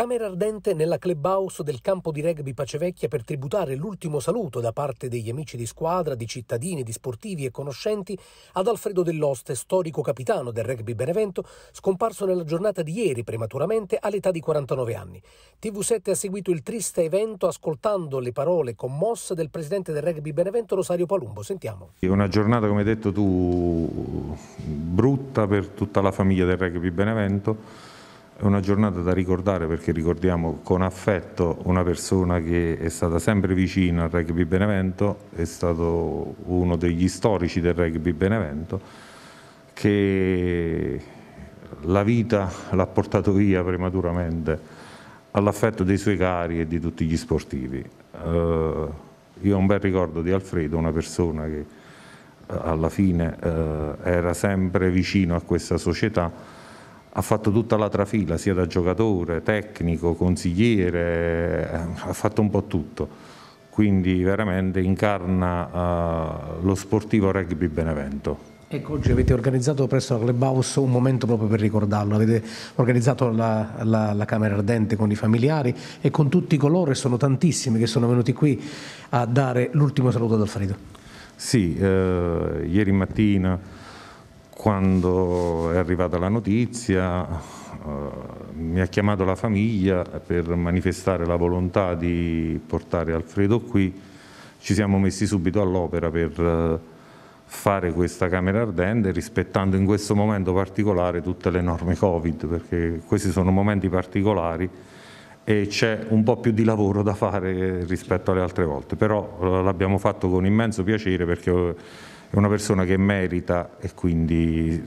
Camera ardente nella clubhouse del campo di rugby Pacevecchia per tributare l'ultimo saluto da parte degli amici di squadra, di cittadini, di sportivi e conoscenti ad Alfredo Dell'Oste, storico capitano del rugby Benevento, scomparso nella giornata di ieri prematuramente all'età di 49 anni. TV7 ha seguito il triste evento ascoltando le parole commosse del presidente del rugby Benevento Rosario Palumbo. Sentiamo. È una giornata, come hai detto tu, brutta per tutta la famiglia del rugby Benevento è una giornata da ricordare perché ricordiamo con affetto una persona che è stata sempre vicina al rugby Benevento, è stato uno degli storici del rugby Benevento, che la vita l'ha portato via prematuramente all'affetto dei suoi cari e di tutti gli sportivi. Eh, io ho un bel ricordo di Alfredo, una persona che eh, alla fine eh, era sempre vicino a questa società ha fatto tutta la trafila, sia da giocatore, tecnico, consigliere, eh, ha fatto un po' tutto. Quindi veramente incarna uh, lo sportivo rugby Benevento. Ecco, oggi avete organizzato presso la Clubhouse un momento proprio per ricordarlo, avete organizzato la, la, la, Camera Ardente con i familiari e con tutti coloro, e sono tantissimi che sono venuti qui a dare l'ultimo saluto ad Alfredo. Sì, eh, ieri mattina quando è arrivata la notizia uh, mi ha chiamato la famiglia per manifestare la volontà di portare Alfredo qui, ci siamo messi subito all'opera per eh, fare questa Camera Ardente rispettando in questo momento particolare tutte le norme Covid perché questi sono momenti particolari e c'è un po' più di lavoro da fare rispetto alle altre volte, però eh, l'abbiamo fatto con immenso piacere perché è una persona che merita e quindi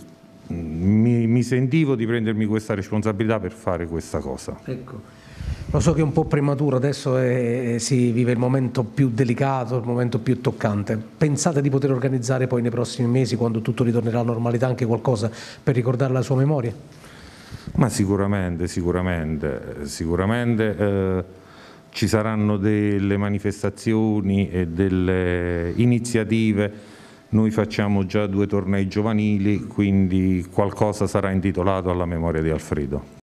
mm, mi, mi sentivo di prendermi questa responsabilità per fare questa cosa. Ecco. Lo so che è un po' prematuro, adesso è, si vive il momento più delicato, il momento più toccante. Pensate di poter organizzare poi nei prossimi mesi, quando tutto ritornerà alla normalità, anche qualcosa per ricordare la sua memoria? Ma sicuramente, sicuramente, sicuramente eh, ci saranno delle manifestazioni e delle iniziative noi facciamo già due tornei giovanili, quindi qualcosa sarà intitolato alla memoria di Alfredo.